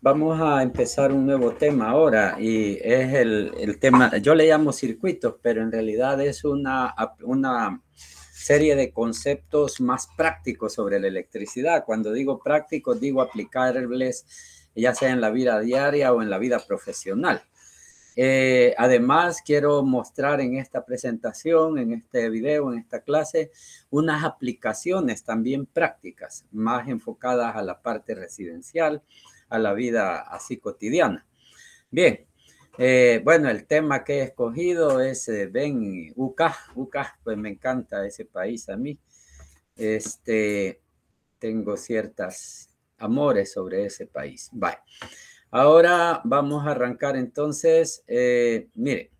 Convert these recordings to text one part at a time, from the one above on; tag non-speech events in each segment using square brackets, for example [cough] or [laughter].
Vamos a empezar un nuevo tema ahora y es el, tema, yo le llamo circuitos, pero en realidad es una, una serie de conceptos más prácticos sobre la electricidad. Cuando digo prácticos, digo aplicables ya sea en la vida diaria o en la vida profesional. Eh, además, quiero mostrar en esta presentación, en este video, en esta clase, unas aplicaciones también prácticas, más enfocadas a la parte residencial, a la vida así cotidiana. Bien, eh, bueno, el tema que he escogido es Ben eh, Uca. UK, pues me encanta ese país a mí. Este, tengo ciertos amores sobre ese país. Bye. Ahora vamos a arrancar entonces. Eh, mire,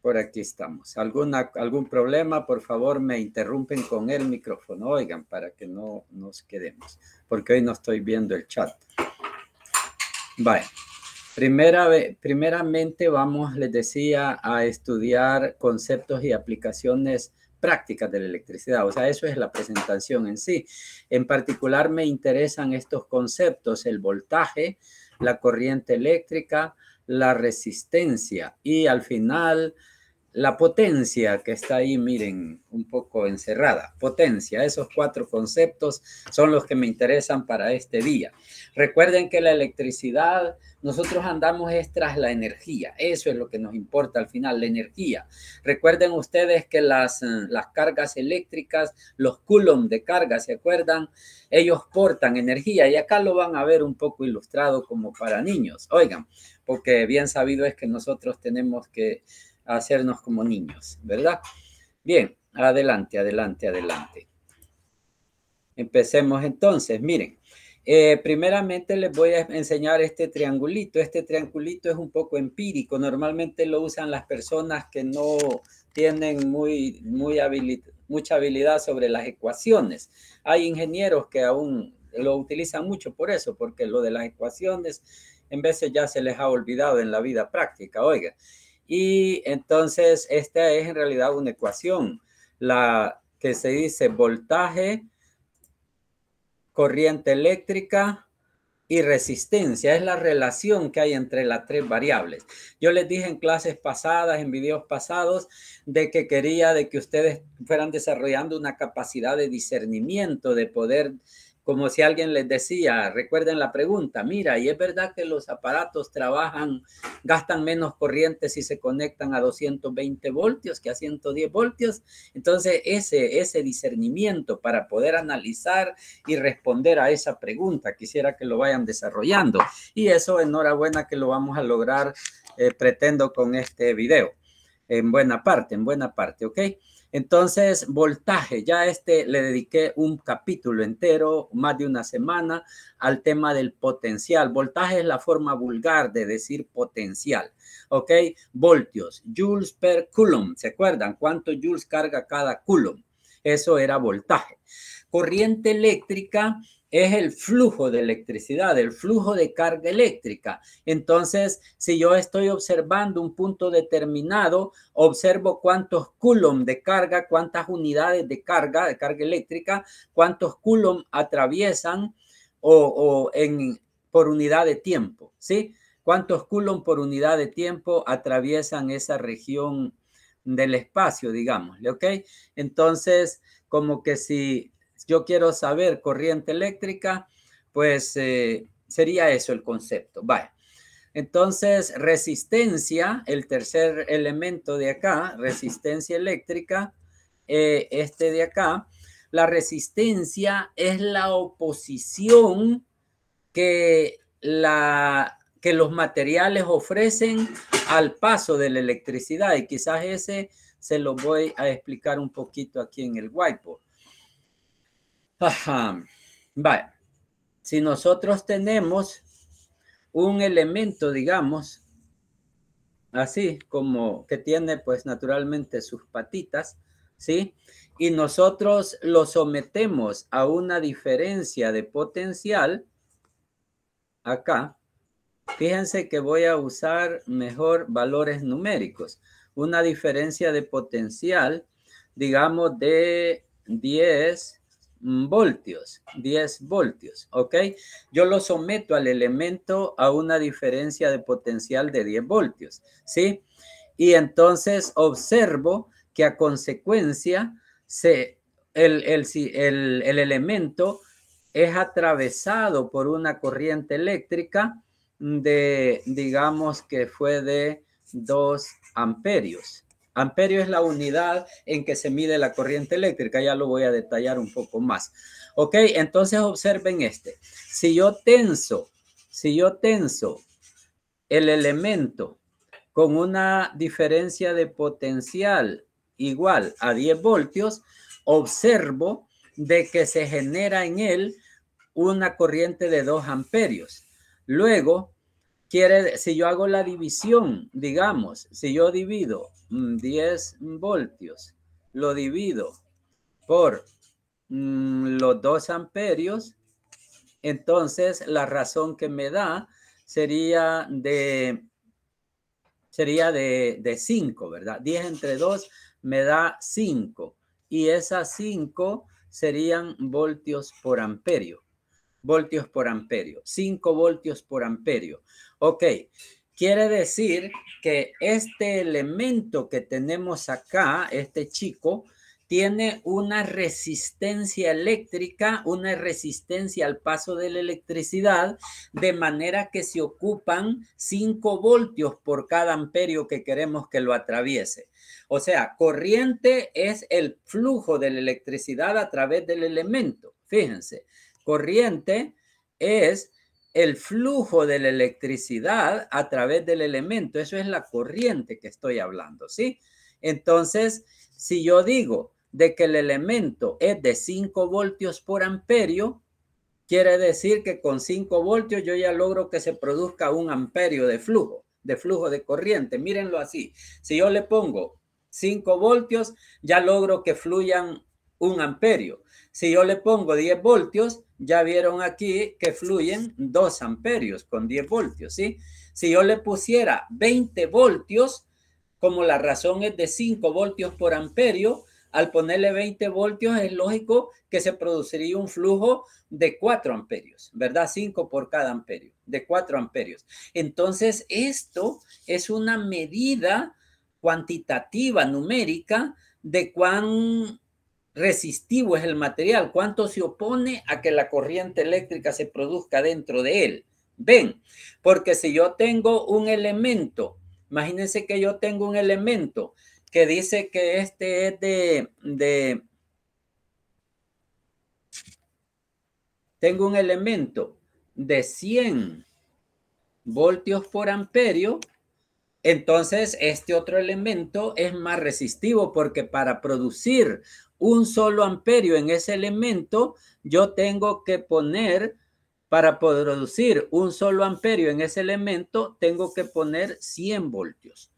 por aquí estamos. ¿Alguna, ¿Algún problema? Por favor, me interrumpen con el micrófono. Oigan, para que no nos quedemos, porque hoy no estoy viendo el chat. Vale. Primera, primeramente vamos, les decía, a estudiar conceptos y aplicaciones prácticas de la electricidad. O sea, eso es la presentación en sí. En particular me interesan estos conceptos, el voltaje, la corriente eléctrica, la resistencia y al final la potencia que está ahí, miren, un poco encerrada. Potencia, esos cuatro conceptos son los que me interesan para este día. Recuerden que la electricidad, nosotros andamos es tras la energía. Eso es lo que nos importa al final, la energía. Recuerden ustedes que las, las cargas eléctricas, los coulomb de carga, ¿se acuerdan? Ellos portan energía y acá lo van a ver un poco ilustrado como para niños. Oigan, porque bien sabido es que nosotros tenemos que hacernos como niños, ¿verdad? Bien, adelante, adelante, adelante. Empecemos entonces, miren. Eh, primeramente les voy a enseñar este triangulito. Este triangulito es un poco empírico. Normalmente lo usan las personas que no tienen muy, muy mucha habilidad sobre las ecuaciones. Hay ingenieros que aún lo utilizan mucho por eso, porque lo de las ecuaciones en veces ya se les ha olvidado en la vida práctica. Oiga, y entonces esta es en realidad una ecuación, la que se dice voltaje, corriente eléctrica y resistencia. Es la relación que hay entre las tres variables. Yo les dije en clases pasadas, en videos pasados, de que quería de que ustedes fueran desarrollando una capacidad de discernimiento, de poder como si alguien les decía, recuerden la pregunta, mira, y es verdad que los aparatos trabajan, gastan menos corriente si se conectan a 220 voltios que a 110 voltios. Entonces, ese, ese discernimiento para poder analizar y responder a esa pregunta, quisiera que lo vayan desarrollando. Y eso, enhorabuena que lo vamos a lograr, eh, pretendo, con este video. En buena parte, en buena parte, ¿ok? Entonces, voltaje, ya este le dediqué un capítulo entero, más de una semana, al tema del potencial. Voltaje es la forma vulgar de decir potencial, ¿ok? Voltios, joules per coulomb, ¿se acuerdan? ¿Cuánto joules carga cada coulomb? Eso era voltaje. Corriente eléctrica es el flujo de electricidad, el flujo de carga eléctrica. Entonces, si yo estoy observando un punto determinado, observo cuántos coulomb de carga, cuántas unidades de carga, de carga eléctrica, cuántos coulomb atraviesan o, en, por unidad de tiempo, ¿sí? ¿Cuántos coulomb por unidad de tiempo atraviesan esa región del espacio, digamos, ¿ok? Entonces, como que si yo quiero saber corriente eléctrica, pues eh, sería eso el concepto. Vaya. Entonces, resistencia, el tercer elemento de acá, resistencia eléctrica, eh, este de acá, la resistencia es la oposición que, la, que los materiales ofrecen al paso de la electricidad. Y quizás ese se lo voy a explicar un poquito aquí en el whiteboard. Ajá. Vaya. Si nosotros tenemos un elemento, digamos, así como que tiene pues naturalmente sus patitas, ¿sí? Y nosotros lo sometemos a una diferencia de potencial acá. Fíjense que voy a usar mejor valores numéricos. Una diferencia de potencial, digamos, de 10 Mm, voltios, 10 voltios, ¿ok? Yo lo someto al elemento a una diferencia de potencial de 10 voltios, ¿sí? Y entonces observo que a consecuencia se, el, el elemento es atravesado por una corriente eléctrica de, digamos que fue de 2 amperios, Amperio es la unidad en que se mide la corriente eléctrica, ya lo voy a detallar un poco más. Ok, entonces observen este. Si yo tenso, si yo tenso el elemento con una diferencia de potencial igual a 10 voltios, observo de que se genera en él una corriente de 2 amperios. Luego, quiere, si yo hago la división, digamos, si yo divido 10 mm, voltios. Lo divido por mm, los 2 amperios. Entonces, la razón que me da sería de sería de, de 5, ¿verdad? 10 entre 2 me da 5. Y esas 5 serían voltios por amperio. Voltios por amperio. 5 voltios por amperio. Ok. Quiere decir que este elemento que tenemos acá, este chico, tiene una resistencia eléctrica, una resistencia al paso de la electricidad, de manera que se ocupan 5 voltios por cada amperio que queremos que lo atraviese. O sea, corriente es el flujo de la electricidad a través del elemento. Fíjense, corriente es el flujo de la electricidad a través del elemento. Eso es la corriente que estoy hablando, ¿sí? Entonces, si yo digo de que el elemento es de 5 voltios por amperio, quiere decir que con 5 voltios yo ya logro que se produzca un amperio de flujo, de flujo de corriente. Mírenlo así. Si yo le pongo 5 voltios, ya logro que fluyan un amperio. Si yo le pongo 10 voltios, ya vieron aquí que fluyen 2 amperios con 10 voltios, ¿sí? Si yo le pusiera 20 voltios, como la razón es de 5 voltios por amperio, al ponerle 20 voltios es lógico que se produciría un flujo de 4 amperios, ¿verdad? 5 por cada amperio, de 4 amperios. Entonces, esto es una medida cuantitativa, numérica, de cuán resistivo es el material, cuánto se opone a que la corriente eléctrica se produzca dentro de él. Ven, porque si yo tengo un elemento, imagínense que yo tengo un elemento que dice que este es de, de tengo un elemento de 100 voltios por amperio, entonces este otro elemento es más resistivo porque para producir un solo amperio en ese elemento, yo tengo que poner, para producir un solo amperio en ese elemento, tengo que poner 100 voltios.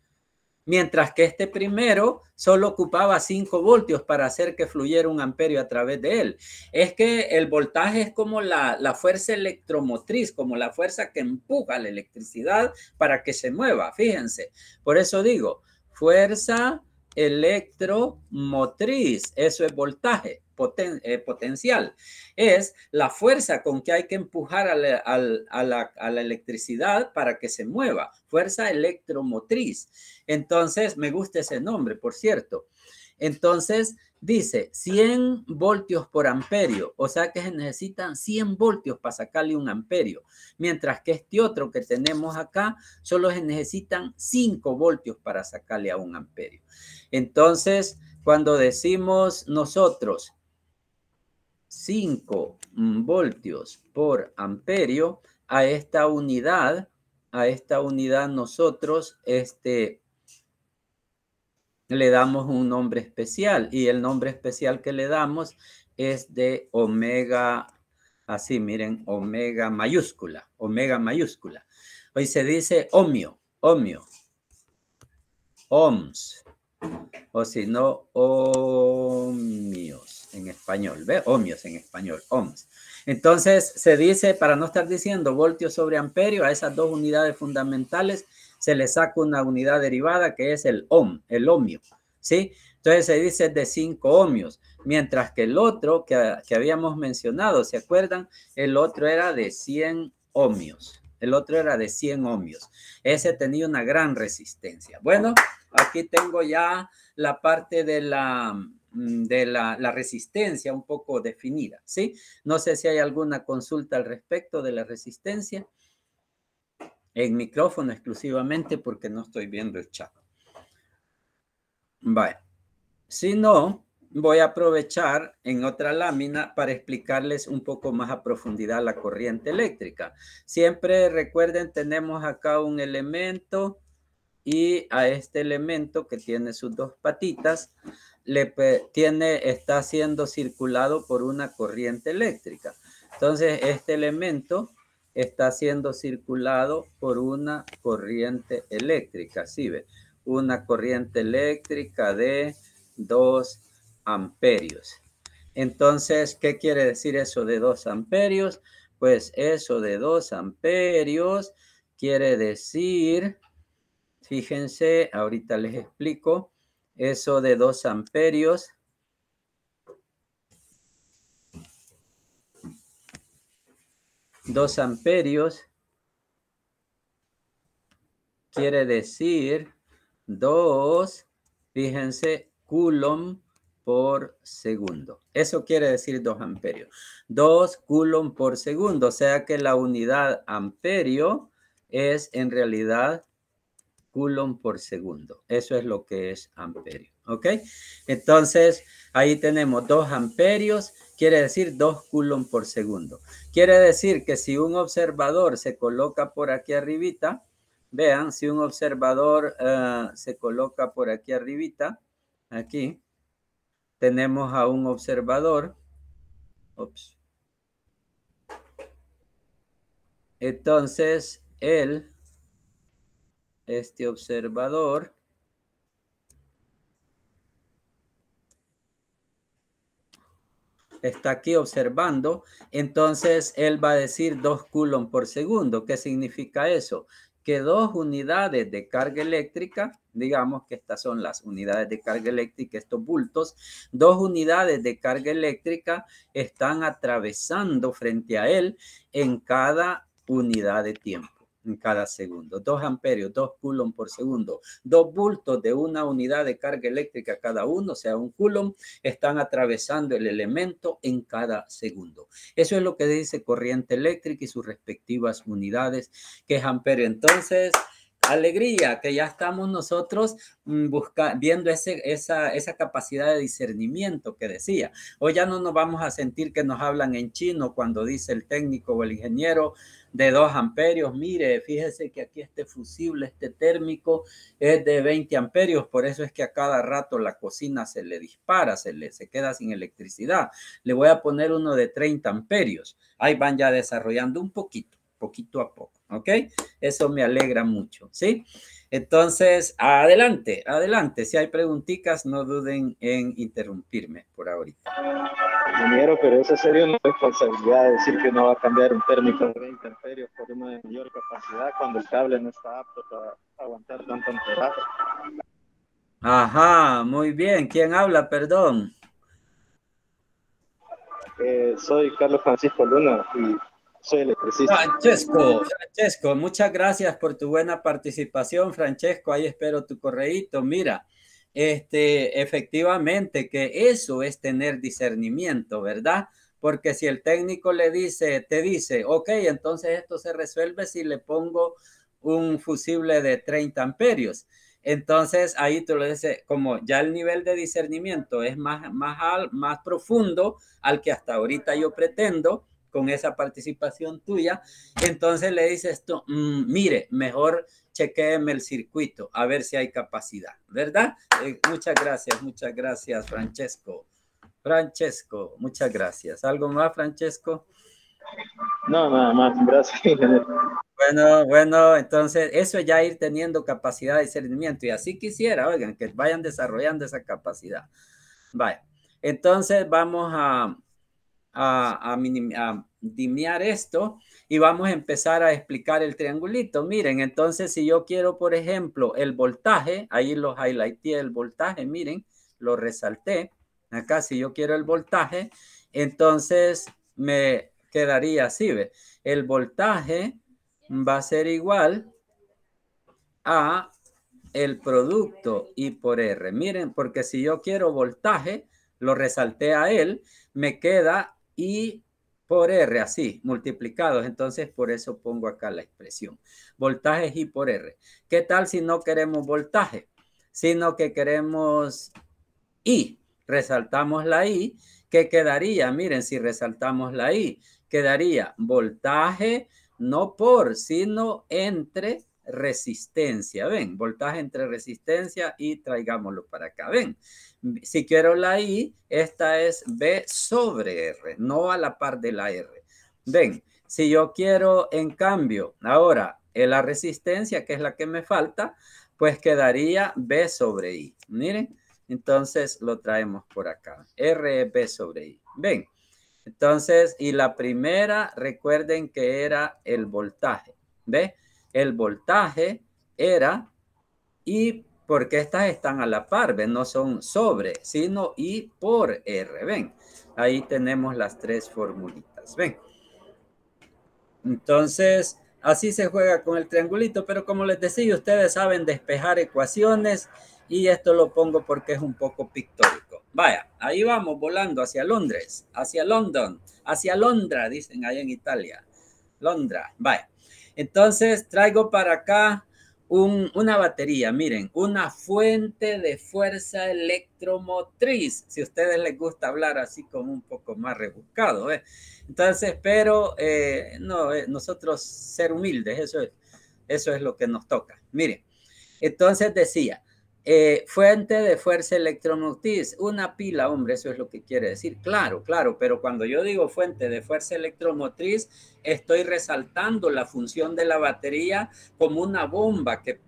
Mientras que este primero solo ocupaba 5 voltios para hacer que fluyera un amperio a través de él. Es que el voltaje es como la, la fuerza electromotriz, como la fuerza que empuja la electricidad para que se mueva. Fíjense, por eso digo, fuerza electromotriz. Eso es voltaje eh, potencial. Es la fuerza con que hay que empujar a la, electricidad para que se mueva. Fuerza electromotriz. Entonces, me gusta ese nombre, por cierto. Entonces, Dice 100 voltios por amperio, o sea que se necesitan 100 voltios para sacarle un amperio, mientras que este otro que tenemos acá solo se necesitan 5 voltios para sacarle a un amperio. Entonces, cuando decimos nosotros 5 voltios por amperio, a esta unidad, a esta unidad nosotros este, le damos un nombre especial y el nombre especial que le damos es de omega, así miren, omega mayúscula, omega mayúscula. Hoy se dice omio, omio, ohms, o si no, omios en español, ¿ve? omios en español, ohms. Entonces se dice, para no estar diciendo voltios sobre amperio, a esas dos unidades fundamentales se le saca una unidad derivada que es el ohm, el ohmio, ¿sí? Entonces se dice de 5 ohmios, mientras que el otro que, habíamos mencionado, ¿se acuerdan? El otro era de 100 ohmios. El otro era de 100 ohmios. Ese tenía una gran resistencia. Bueno, aquí tengo ya la parte de la, mm, de la, la, resistencia un poco definida, ¿sí? No sé si hay alguna consulta al respecto de la resistencia en micrófono exclusivamente porque no estoy viendo el chat. Vale. Si no, voy a aprovechar en otra lámina para explicarles un poco más a profundidad la corriente eléctrica. Siempre recuerden, tenemos acá un elemento y a este elemento que tiene sus dos patitas, le tiene, está siendo circulado por una corriente eléctrica. Entonces, este elemento está siendo circulado por una corriente eléctrica, ¿sí ve? Una corriente eléctrica de 2 amperios. Entonces, ¿qué quiere decir eso de 2 amperios? Pues eso de 2 amperios quiere decir, fíjense, ahorita les explico, eso de 2 amperios 2 amperios quiere decir dos, fíjense, coulomb por segundo. Eso quiere decir dos amperios. 2 coulomb por segundo, o sea que la unidad amperio es en realidad coulomb por segundo. Eso es lo que es amperio, ¿ok? Entonces, ahí tenemos dos amperios, quiere decir dos coulomb por segundo. Quiere decir que si un observador se coloca por aquí arribita, vean, si un observador eh, se coloca por aquí arribita, aquí, tenemos a un observador. Entonces, él este observador está aquí observando, entonces él va a decir dos coulomb por segundo. ¿Qué significa eso? Que dos unidades de carga eléctrica, digamos que estas son las unidades de carga eléctrica, estos bultos, dos unidades de carga eléctrica están atravesando frente a él en cada unidad de tiempo en cada segundo, dos amperios, dos coulomb por segundo, dos bultos de una unidad de carga eléctrica cada uno, o sea, un coulomb, están atravesando el elemento en cada segundo. Eso es lo que dice corriente eléctrica y sus respectivas unidades, que es amperio. Entonces, alegría, que ya estamos nosotros mm, buscando viendo ese, esa, esa, capacidad de discernimiento que decía. Hoy ya no nos vamos a sentir que nos hablan en chino cuando dice el técnico o el ingeniero, de 2 amperios. Mire, fíjese que aquí este fusible, este térmico es de 20 amperios, por eso es que a cada rato la cocina se le dispara, se le se queda sin electricidad. Le voy a poner uno de 30 amperios. Ahí van ya desarrollando un poquito, poquito a poco, ¿ok? Eso me alegra mucho, ¿sí? sí entonces, adelante, adelante. Si hay preguntitas, no duden en interrumpirme por ahorita. Primero, pero esa sería una responsabilidad decir que uno va a cambiar un térmico de por uno de mayor capacidad cuando el cable no está apto para aguantar tanto enteraje. Ajá, muy bien. ¿Quién habla? Perdón. Eh, soy Carlos Francisco Luna y Francesco, Francesco, muchas gracias por tu buena participación, Francesco. Ahí espero tu correíto. Mira, este, efectivamente que eso es tener discernimiento, ¿verdad? Porque si el técnico le dice, te dice, ok, entonces esto se resuelve si le pongo un fusible de 30 amperios. Entonces ahí tú lo dices, como ya el nivel de discernimiento es más, más, más profundo al que hasta ahorita yo pretendo, con esa participación tuya. Entonces le dices esto, mm, mire, mejor chequéeme el circuito, a ver si hay capacidad, ¿verdad? Eh, muchas gracias, muchas gracias, Francesco. Francesco, muchas gracias. ¿Algo más, Francesco? No, nada más, gracias. Bueno, bueno, entonces eso ya ir teniendo capacidad de discernimiento y así quisiera, oigan, que vayan desarrollando esa capacidad. Vaya, entonces vamos a, a, a, esto y vamos a empezar a explicar el triangulito. Miren, entonces si yo quiero, por ejemplo, el voltaje, ahí lo highlighté el voltaje, miren, lo resalté. Acá si yo quiero el voltaje, entonces me quedaría así, ¿ve? El voltaje va a ser igual a el producto I por R. Miren, porque si yo quiero voltaje, lo resalté a él, me queda y por R, así, multiplicados. Entonces, por eso pongo acá la expresión. Voltaje y por R. ¿Qué tal si no queremos voltaje? Sino que queremos I. Resaltamos la I. ¿Qué quedaría? Miren, si resaltamos la I, quedaría voltaje no por, sino entre resistencia, ven, voltaje entre resistencia y traigámoslo para acá, ven. Si quiero la I, esta es B sobre R, no a la par de la R. Ven, si yo quiero, en cambio, ahora, en la resistencia, que es la que me falta, pues quedaría B sobre I. Miren, entonces lo traemos por acá. R es B sobre I. Ven, entonces, y la primera, recuerden que era el voltaje, ¿ve? el voltaje era y porque estas están a la par, ¿ven? no son sobre, sino y por R, ven. Ahí tenemos las tres formulitas, ven. Entonces, así se juega con el triangulito, pero como les decía, ustedes saben despejar ecuaciones y esto lo pongo porque es un poco pictórico. Vaya, ahí vamos volando hacia Londres, hacia London, hacia Londra, dicen ahí en Italia. Londra, vaya. Entonces traigo para acá una batería, miren, una fuente de fuerza electromotriz, si a ustedes les gusta hablar así como un poco más rebuscado. ¿eh? Entonces, pero eh, no, eh, nosotros ser humildes, eso es, eso es lo que nos toca. Miren, entonces decía, eh, fuente de fuerza electromotriz, una pila, hombre, eso es lo que quiere decir. Claro, claro, pero cuando yo digo fuente de fuerza electromotriz, estoy resaltando la función de la batería como una bomba que,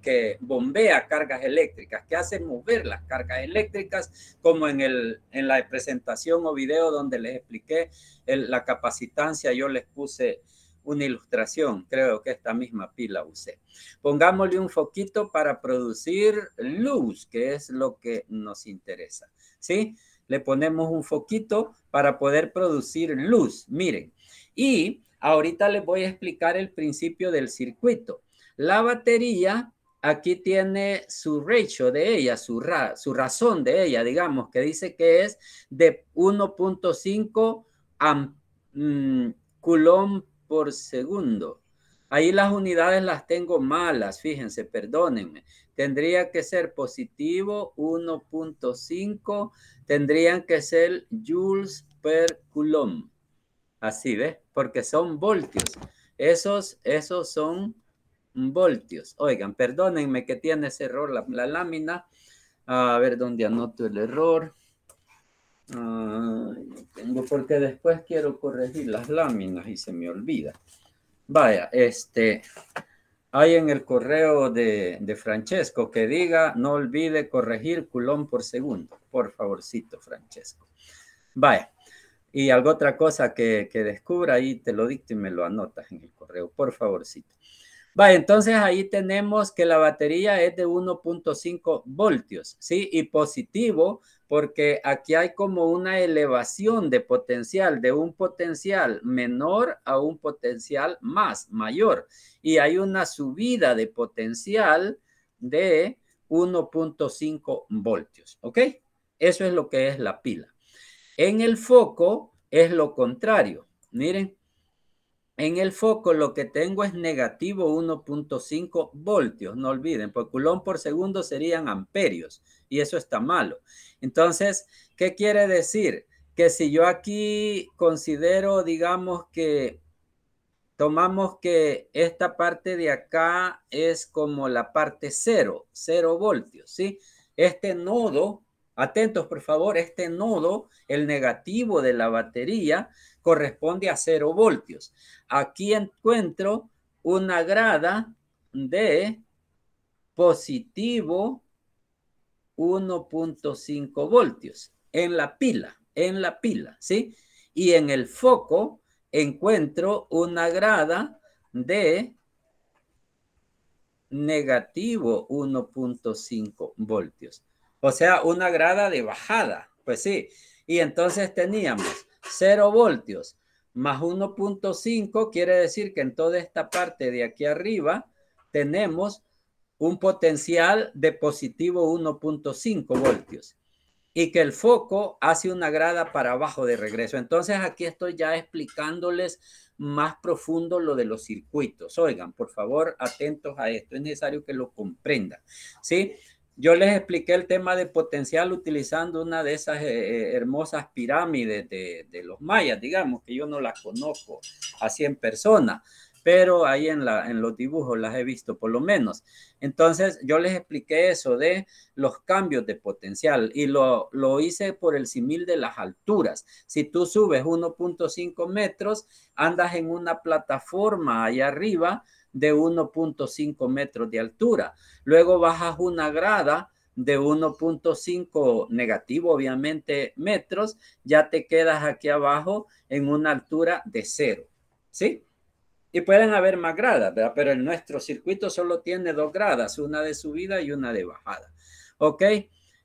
que, bombea cargas eléctricas, que hace mover las cargas eléctricas, como en, el, en la presentación o video donde les expliqué la capacitancia, yo les puse una ilustración, creo que esta misma pila usé. Pongámosle un foquito para producir luz, que es lo que nos interesa, ¿sí? Le ponemos un foquito para poder producir luz, miren. Y ahorita les voy a explicar el principio del circuito. La batería aquí tiene su ratio de ella, su, su razón de ella, digamos, que dice que es de 1.5 coulomb por segundo. Ahí las unidades las tengo malas, fíjense, perdónenme. Tendría que ser positivo 1.5, tendrían que ser joules per coulomb. Así, ¿ves? Porque son voltios. Esos, esos son voltios. Oigan, perdónenme que tiene ese error la, la lámina. A ver dónde anoto el error tengo porque después quiero corregir las láminas y se me olvida. Vaya, este, hay en el correo de, Francesco que diga, no olvide corregir culón por segundo. Por favorcito, Francesco. Vaya, y algo otra cosa que, descubra, ahí te lo dicto y me lo anotas en el correo, por favorcito. vaya entonces ahí tenemos que la batería es de 1.5 voltios, ¿sí? Y positivo porque aquí hay como una elevación de potencial, de un potencial menor a un potencial más, mayor. Y hay una subida de potencial de 1.5 voltios, ¿ok? Eso es lo que es la pila. En el foco es lo contrario. Miren, en el foco lo que tengo es negativo 1.5 voltios, no olviden, por culón por segundo serían amperios y eso está malo. Entonces, ¿qué quiere decir? Que si yo aquí considero, digamos que tomamos que esta parte de acá es como la parte cero, cero voltios, ¿sí? Este nodo, atentos por favor, este nodo, el negativo de la batería, corresponde a cero voltios. Aquí encuentro una grada de positivo 1.5 voltios en la pila, en la pila, ¿sí? Y en el foco encuentro una grada de negativo 1.5 voltios. O sea, una grada de bajada, pues sí. Y entonces teníamos 0 voltios más 1.5, quiere decir que en toda esta parte de aquí arriba tenemos un potencial de positivo 1.5 voltios y que el foco hace una grada para abajo de regreso. Entonces aquí estoy ya explicándoles más profundo lo de los circuitos. Oigan, por favor, atentos a esto. Es necesario que lo comprendan. ¿sí? Yo les expliqué el tema de potencial utilizando una de esas eh, eh, hermosas pirámides de, los mayas, digamos, que yo no la conozco así en persona pero ahí en, la, en los dibujos las he visto por lo menos. Entonces yo les expliqué eso de los cambios de potencial y lo, lo hice por el simil de las alturas. Si tú subes 1.5 metros, andas en una plataforma allá arriba de 1.5 metros de altura. Luego bajas una grada de 1.5 negativo, obviamente, metros, ya te quedas aquí abajo en una altura de cero. ¿Sí? Y pueden haber más gradas, ¿verdad? Pero en nuestro circuito solo tiene dos gradas, una de subida y una de bajada. ¿Ok?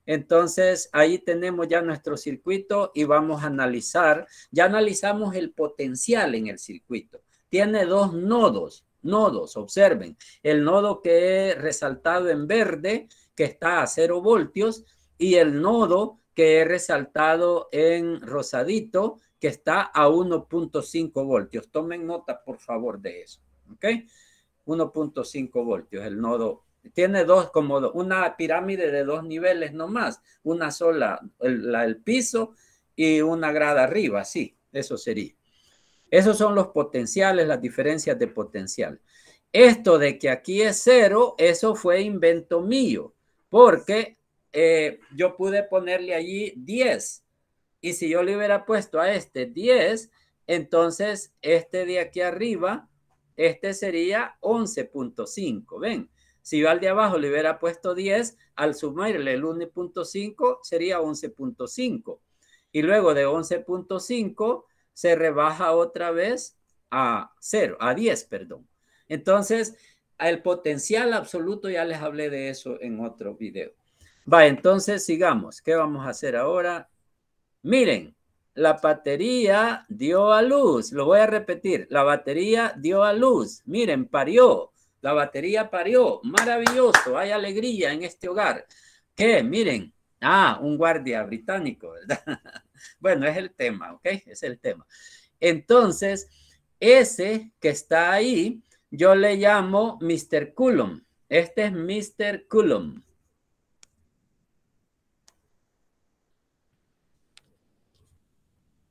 Entonces, ahí tenemos ya nuestro circuito y vamos a analizar. Ya analizamos el potencial en el circuito. Tiene dos nodos, nodos, observen. El nodo que he resaltado en verde, que está a cero voltios, y el nodo que he resaltado en rosadito, que está a 1.5 voltios. Tomen nota, por favor, de eso. ¿Ok? 1.5 voltios, el nodo. Tiene dos, como una pirámide de dos niveles nomás, una sola, el, piso y una grada arriba, sí, eso sería. Esos son los potenciales, las diferencias de potencial. Esto de que aquí es cero, eso fue invento mío, porque eh, yo pude ponerle allí 10 y si yo le hubiera puesto a este 10, entonces este de aquí arriba, este sería 11.5. ¿Ven? Si yo al de abajo le hubiera puesto 10, al sumarle el 1.5 sería 11.5. Y luego de 11.5 se rebaja otra vez a 0, a 10, perdón. Entonces, el potencial absoluto ya les hablé de eso en otro video. Va, entonces sigamos. ¿Qué vamos a hacer ahora? Miren, la batería dio a luz. Lo voy a repetir. La batería dio a luz. Miren, parió. La batería parió. Maravilloso. Hay alegría en este hogar. ¿Qué? Miren. Ah, un guardia británico, [laughs] bueno, es el tema, ¿ok? Es el tema. Entonces, ese que está ahí, yo le llamo Mr. Coulomb. Este es Mr. Coulomb.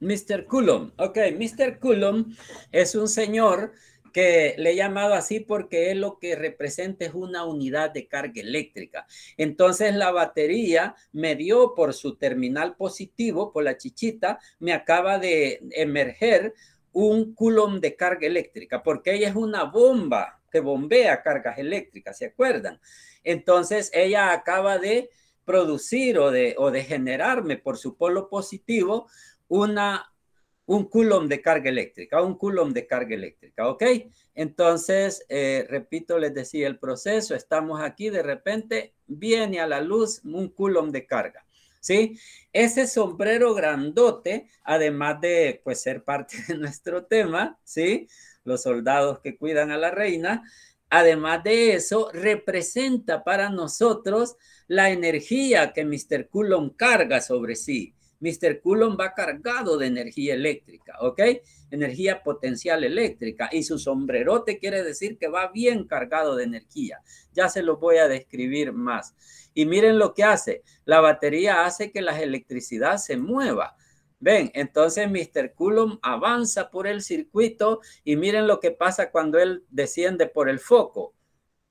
Mr. Coulomb. Ok, Mr. Coulomb es un señor que le he llamado así porque es lo que representa es una unidad de carga eléctrica. Entonces la batería me dio por su terminal positivo, por la chichita, me acaba de emerger un coulomb de carga eléctrica, porque ella es una bomba que bombea cargas eléctricas, ¿se acuerdan? Entonces ella acaba de producir o de, o de generarme por su polo positivo una, un coulomb de carga eléctrica, un coulomb de carga eléctrica, ¿ok? Entonces, eh, repito, les decía el proceso, estamos aquí, de repente viene a la luz un coulomb de carga. ¿sí? Ese sombrero grandote, además de pues, ser parte de nuestro tema, ¿sí? Los soldados que cuidan a la reina, además de eso, representa para nosotros la energía que Mr. Coulomb carga sobre sí. Mr. Coulomb va cargado de energía eléctrica, ¿ok? Energía potencial eléctrica. Y su sombrerote quiere decir que va bien cargado de energía. Ya se lo voy a describir más. Y miren lo que hace. La batería hace que la electricidad se mueva. Ven, entonces Mr. Coulomb avanza por el circuito y miren lo que pasa cuando él desciende por el foco.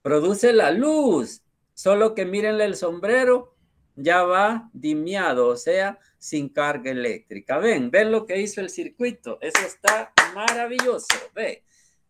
Produce la luz, solo que miren el sombrero, ya va dimiado, o sea, sin carga eléctrica. Ven, ven lo que hizo el circuito. Eso está maravilloso. Ven,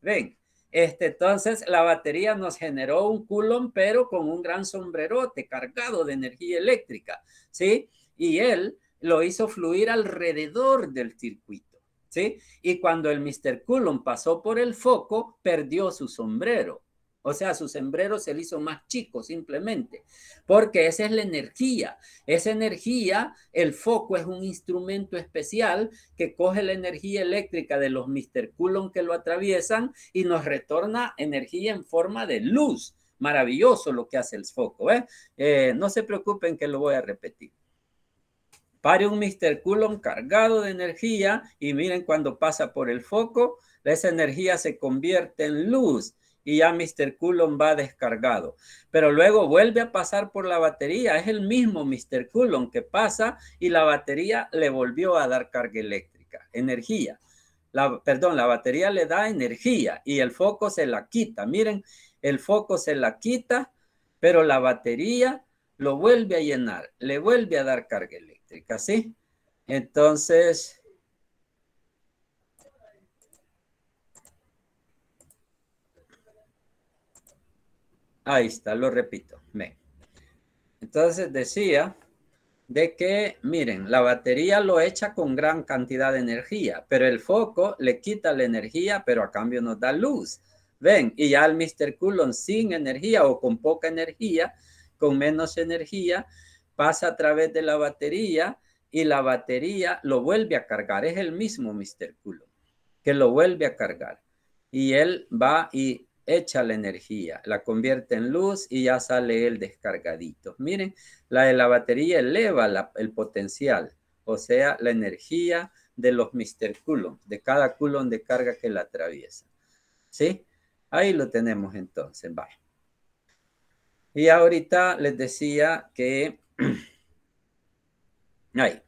ven. Este, entonces, la batería nos generó un Coulomb, pero con un gran sombrerote cargado de energía eléctrica, ¿sí? Y él lo hizo fluir alrededor del circuito, ¿sí? Y cuando el Mr. Coulomb pasó por el foco, perdió su sombrero. O sea, su sembrero se le hizo más chico simplemente, porque esa es la energía. Esa energía, el foco es un instrumento especial que coge la energía eléctrica de los Mr. Coulomb que lo atraviesan y nos retorna energía en forma de luz. Maravilloso lo que hace el foco. ¿eh? eh no se preocupen que lo voy a repetir. Pare un Mr. Coulomb cargado de energía y miren cuando pasa por el foco, esa energía se convierte en luz y ya Mr. Coulomb va descargado. Pero luego vuelve a pasar por la batería. Es el mismo Mr. Coulomb que pasa y la batería le volvió a dar carga eléctrica, energía. La, perdón, la batería le da energía y el foco se la quita. Miren, el foco se la quita, pero la batería lo vuelve a llenar, le vuelve a dar carga eléctrica, ¿sí? Entonces, Ahí está, lo repito. Ven. Entonces decía de que, miren, la batería lo echa con gran cantidad de energía, pero el foco le quita la energía, pero a cambio nos da luz. Ven, y ya el Mr. Coulomb sin energía o con poca energía, con menos energía, pasa a través de la batería y la batería lo vuelve a cargar. Es el mismo Mr. Coulomb que lo vuelve a cargar. Y él va y echa la energía, la convierte en luz y ya sale el descargadito. Miren, la de la batería eleva el potencial, o sea, la energía de los Mr. Coulomb, de cada Coulomb de carga que la atraviesa. ¿Sí? Ahí lo tenemos entonces, vaya. Y ahorita les decía que... [clears throat] Ahí.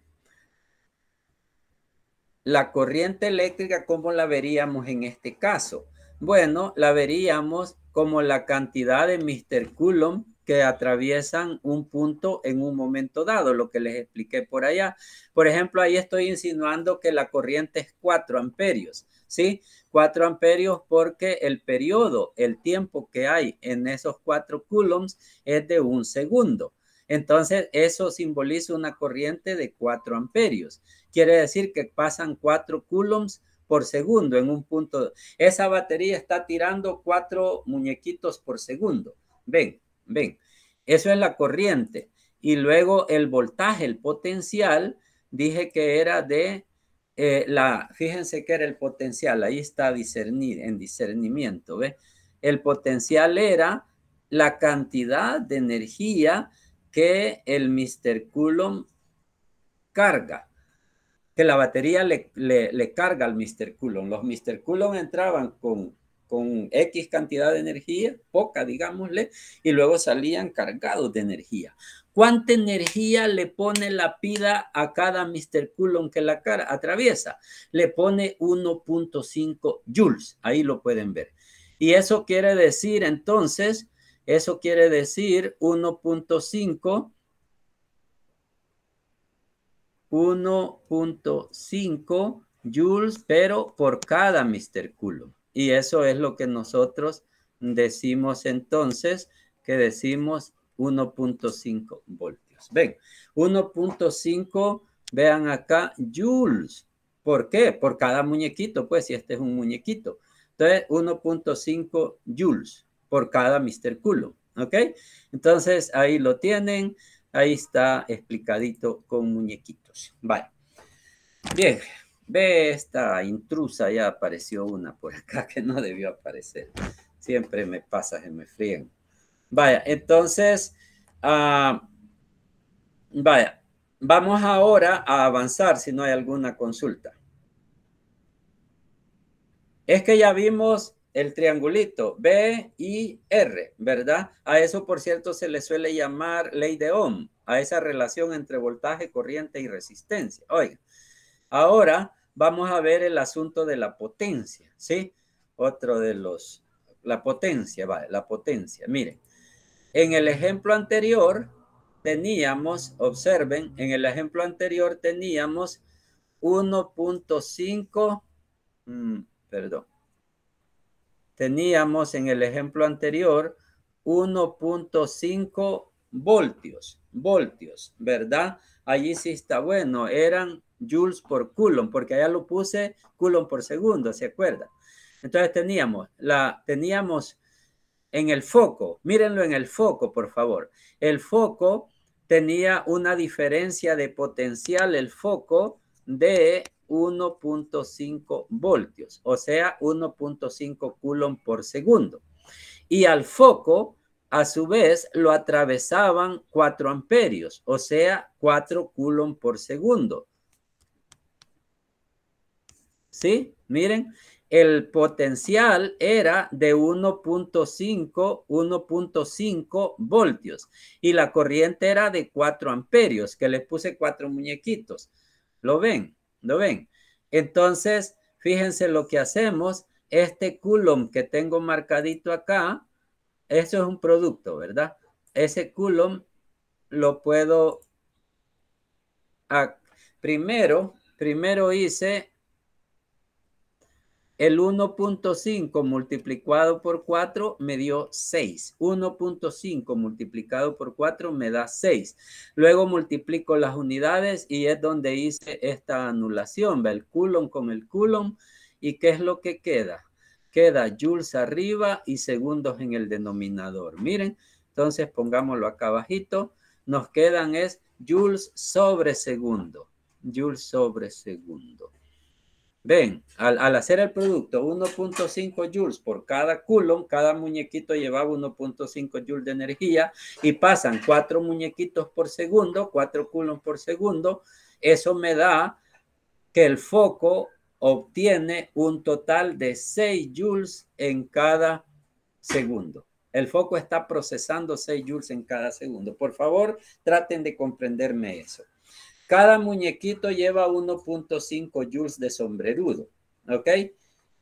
La corriente eléctrica, ¿cómo la veríamos en este caso? Bueno, la veríamos como la cantidad de Mr. Coulomb que atraviesan un punto en un momento dado, lo que les expliqué por allá. Por ejemplo, ahí estoy insinuando que la corriente es 4 amperios, ¿sí? 4 amperios porque el periodo, el tiempo que hay en esos 4 coulombs es de un segundo. Entonces, eso simboliza una corriente de 4 amperios. Quiere decir que pasan 4 coulombs por segundo en un punto. Esa batería está tirando cuatro muñequitos por segundo. Ven, ven. Eso es la corriente. Y luego el voltaje, el potencial, dije que era de eh, la, fíjense que era el potencial, ahí está discernir, en discernimiento, ¿ves? El potencial era la cantidad de energía que el Mr. Coulomb carga que la batería le, carga al Mr. Coulomb. Los Mr. Coulomb entraban con, con X cantidad de energía, poca, digámosle, y luego salían cargados de energía. ¿Cuánta energía le pone la pida a cada Mr. Coulomb que la cara atraviesa? Le pone 1.5 joules. Ahí lo pueden ver. Y eso quiere decir, entonces, eso quiere decir 1.5 1.5 joules, pero por cada Mr. culo, Y eso es lo que nosotros decimos entonces, que decimos 1.5 voltios. Ven, 1.5, vean acá, joules. ¿Por qué? Por cada muñequito, pues, si este es un muñequito. Entonces, 1.5 joules por cada Mr. culo, ¿ok? Entonces, ahí lo tienen. Ahí está explicadito con muñequitos. Vale. Bien, ve esta intrusa, ya apareció una por acá [laughs] que no debió aparecer. Siempre me pasa que me fríen. Vaya, entonces, ah, vaya, vamos ahora a avanzar si no hay alguna consulta. Es que ya vimos el triangulito B y R, ¿verdad? A eso, por cierto, se le suele llamar ley de Ohm, a esa relación entre voltaje, corriente y resistencia. Oiga, ahora vamos a ver el asunto de la potencia, ¿sí? Otro de los, la potencia, vale, la potencia. Miren, en el ejemplo anterior teníamos, observen, en el ejemplo anterior teníamos 1.5, mm, perdón, teníamos en el ejemplo anterior 1.5 voltios, voltios, ¿verdad? Allí sí está bueno, eran joules por coulomb, porque allá lo puse coulomb por segundo, ¿se acuerda? Entonces teníamos, la, teníamos en el foco, mírenlo en el foco, por favor. El foco tenía una diferencia de potencial, el foco de 1.5 voltios, o sea, 1.5 coulomb por segundo. Y al foco, a su vez, lo atravesaban 4 amperios, o sea, 4 coulomb por segundo. ¿Sí? Miren, el potencial era de 1.5, 1.5 voltios y la corriente era de 4 amperios, que les puse 4 muñequitos. ¿Lo ven? ¿Lo ven? Entonces, fíjense lo que hacemos. Este coulomb que tengo marcadito acá, eso es un producto, ¿verdad? Ese coulomb lo puedo... primero, primero hice el 1.5 multiplicado por 4 me dio 6. 1.5 multiplicado por 4 me da 6. Luego multiplico las unidades y es donde hice esta anulación. El coulomb con el coulomb. ¿Y qué es lo que queda? Queda joules arriba y segundos en el denominador. Miren, entonces pongámoslo acá abajito. Nos quedan es joules sobre segundo. Joules sobre segundo. Ven, al, hacer el producto 1.5 joules por cada coulomb, cada muñequito llevaba 1.5 joules de energía y pasan cuatro muñequitos por segundo, cuatro coulombs por segundo. Eso me da que el foco obtiene un total de 6 joules en cada segundo. El foco está procesando 6 joules en cada segundo. Por favor, traten de comprenderme eso. Cada muñequito lleva 1.5 joules de sombrerudo, ¿ok?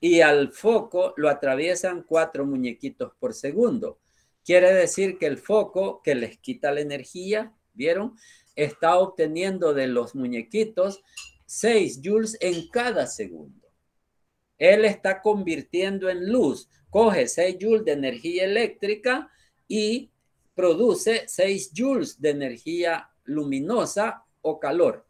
Y al foco lo atraviesan cuatro muñequitos por segundo. Quiere decir que el foco que les quita la energía, ¿vieron? Está obteniendo de los muñequitos 6 joules en cada segundo. Él está convirtiendo en luz, coge 6 joules de energía eléctrica y produce 6 joules de energía luminosa o calor.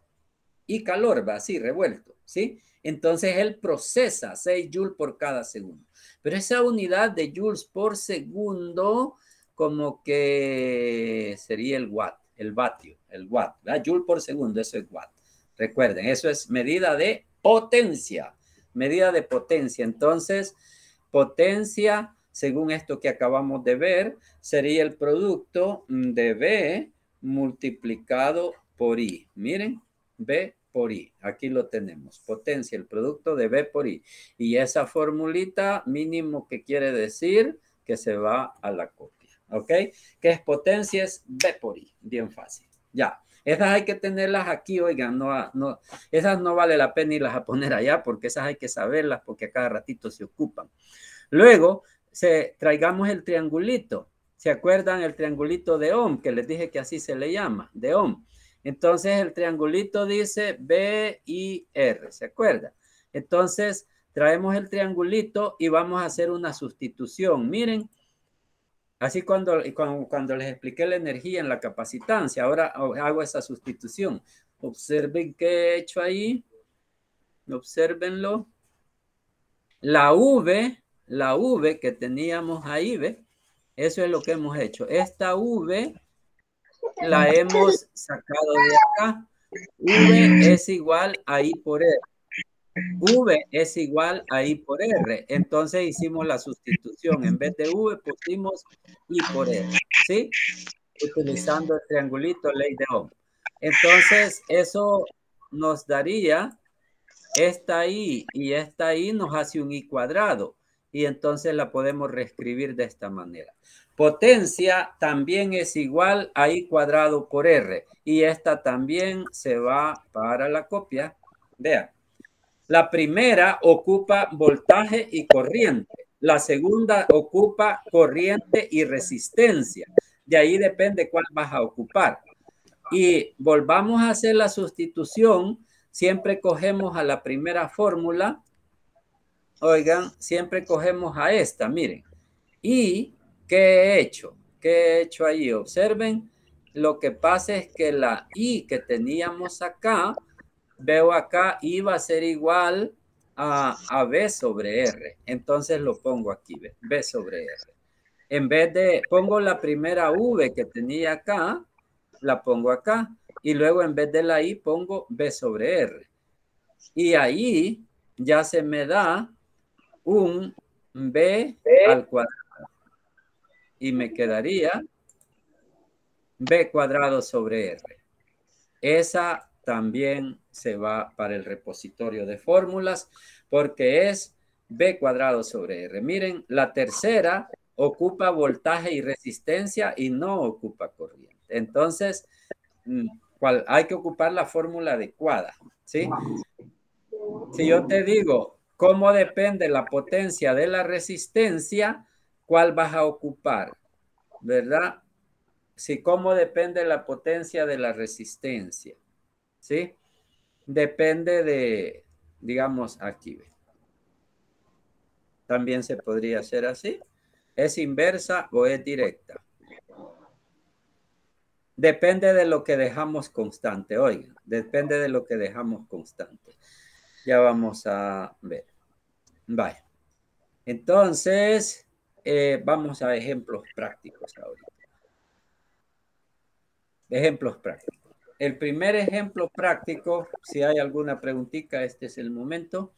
Y calor va así, revuelto, ¿sí? Entonces él procesa 6 joules por cada segundo. Pero esa unidad de joules por segundo, como que sería el watt, el vatio, el watt, ¿verdad? Joule por segundo, eso es watt. Recuerden, eso es medida de potencia, medida de potencia. Entonces, potencia, según esto que acabamos de ver, sería el producto de B multiplicado por I. Miren, B por I. Aquí lo tenemos. Potencia, el producto de B por I. Y esa formulita mínimo que quiere decir que se va a la copia. ¿Ok? que es potencia? Es B por I. Bien fácil. Ya. Esas hay que tenerlas aquí, oigan, no, no, esas no vale la pena irlas a poner allá porque esas hay que saberlas porque a cada ratito se ocupan. Luego, se, traigamos el triangulito. ¿Se acuerdan el triangulito de Ohm? Que les dije que así se le llama, de Ohm. Entonces el triangulito dice B y R, ¿se acuerda? Entonces traemos el triangulito y vamos a hacer una sustitución. Miren, así cuando, cuando, les expliqué la energía en la capacitancia, ahora hago esa sustitución. Observen qué he hecho ahí. Observenlo. La V, la V que teníamos ahí, ¿ve? Eso es lo que hemos hecho. Esta V la hemos sacado de acá. V es igual a I por R. V es igual a I por R. Entonces hicimos la sustitución. En vez de V pusimos I por R. ¿Sí? Utilizando el triangulito ley de Ohm. Entonces eso nos daría esta I y esta I nos hace un I cuadrado. Y entonces la podemos reescribir de esta manera. Potencia también es igual a I cuadrado por R. Y esta también se va para la copia. Vean. La primera ocupa voltaje y corriente. La segunda ocupa corriente y resistencia. De ahí depende cuál vas a ocupar. Y volvamos a hacer la sustitución. Siempre cogemos a la primera fórmula. Oigan, siempre cogemos a esta, miren. Y ¿Qué he hecho? ¿Qué he hecho ahí? Observen, lo que pasa es que la I que teníamos acá, veo acá, iba a ser igual a, B sobre R. Entonces lo pongo aquí, B, sobre R. En vez de, pongo la primera V que tenía acá, la pongo acá. Y luego en vez de la I pongo B sobre R. Y ahí ya se me da un B. al cuadrado y me quedaría b cuadrado sobre r. Esa también se va para el repositorio de fórmulas porque es b cuadrado sobre r. Miren, la tercera ocupa voltaje y resistencia y no ocupa corriente. Entonces, mm, hay que ocupar la fórmula adecuada, Si yo te digo cómo depende la potencia de la resistencia, cuál vas a ocupar, ¿verdad? Si cómo depende la potencia de la resistencia, ¿sí? Depende de, digamos, aquí. También se podría hacer así. ¿Es inversa o es directa? Depende de lo que dejamos constante, oigan, depende de lo que dejamos constante. Ya vamos a ver. Vaya. Entonces, eh, vamos a ejemplos prácticos ahorita. Ejemplos prácticos. El primer ejemplo práctico, si hay alguna preguntita, este es el momento.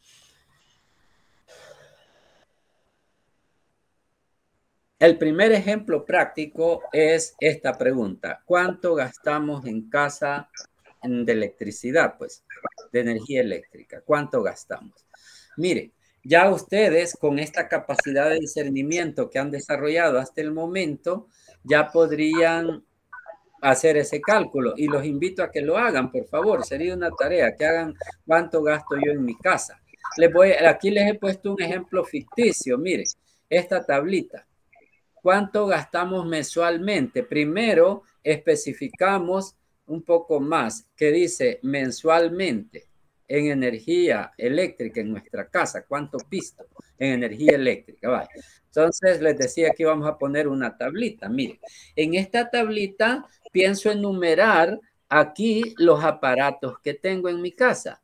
El primer ejemplo práctico es esta pregunta. ¿Cuánto gastamos en casa de electricidad? Pues, de energía eléctrica. ¿Cuánto gastamos? Mire, ya ustedes con esta capacidad de discernimiento que han desarrollado hasta el momento, ya podrían hacer ese cálculo y los invito a que lo hagan, por favor. Sería una tarea que hagan cuánto gasto yo en mi casa. voy, aquí les he puesto un ejemplo ficticio. Mire, esta tablita. ¿Cuánto gastamos mensualmente? Primero especificamos un poco más que dice mensualmente en energía eléctrica en nuestra casa, cuánto pisto en energía eléctrica. vale Entonces les decía que vamos a poner una tablita. Miren, en esta tablita pienso enumerar aquí los aparatos que tengo en mi casa